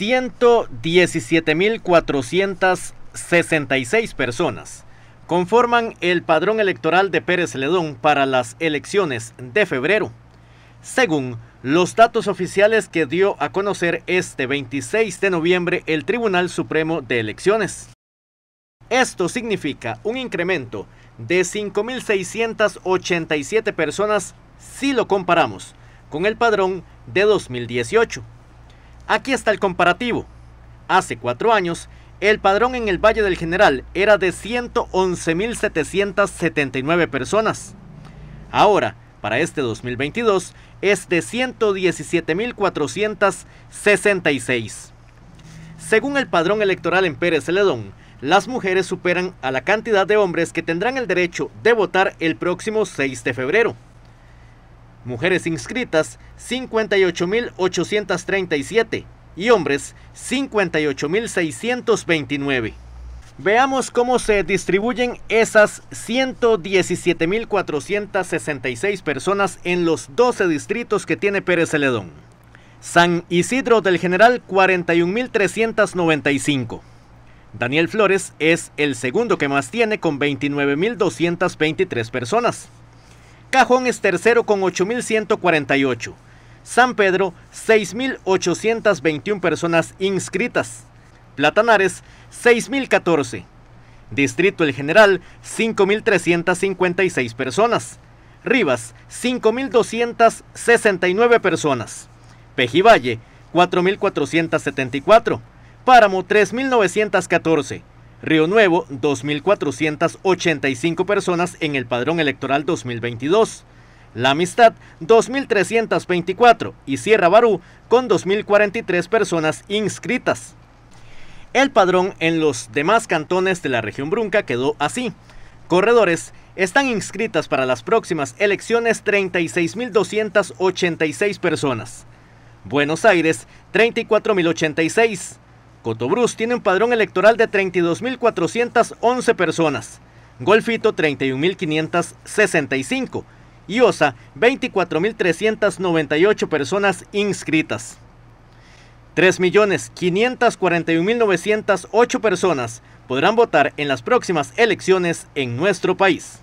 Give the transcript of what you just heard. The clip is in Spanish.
117.466 personas conforman el padrón electoral de Pérez Ledón para las elecciones de febrero, según los datos oficiales que dio a conocer este 26 de noviembre el Tribunal Supremo de Elecciones. Esto significa un incremento de 5.687 personas si lo comparamos con el padrón de 2018. Aquí está el comparativo. Hace cuatro años, el padrón en el Valle del General era de 111.779 personas. Ahora, para este 2022, es de 117.466. Según el padrón electoral en Pérez Celedón, las mujeres superan a la cantidad de hombres que tendrán el derecho de votar el próximo 6 de febrero mujeres inscritas 58.837 y hombres 58.629. Veamos cómo se distribuyen esas 117.466 personas en los 12 distritos que tiene Pérez Celedón. San Isidro del General 41.395. Daniel Flores es el segundo que más tiene con 29.223 personas. Cajón es tercero con 8.148. San Pedro, 6.821 personas inscritas. Platanares, 6.014. Distrito El General, 5.356 personas. Rivas, 5.269 personas. Pejivalle, 4.474. Páramo, 3.914. Río Nuevo, 2.485 personas en el padrón electoral 2022. La Amistad, 2.324 y Sierra Barú, con 2.043 personas inscritas. El padrón en los demás cantones de la región Brunca quedó así. Corredores, están inscritas para las próximas elecciones 36.286 personas. Buenos Aires, 34.086. Cotobruz tiene un padrón electoral de 32.411 personas, Golfito 31.565 y OSA 24.398 personas inscritas. 3.541.908 personas podrán votar en las próximas elecciones en nuestro país.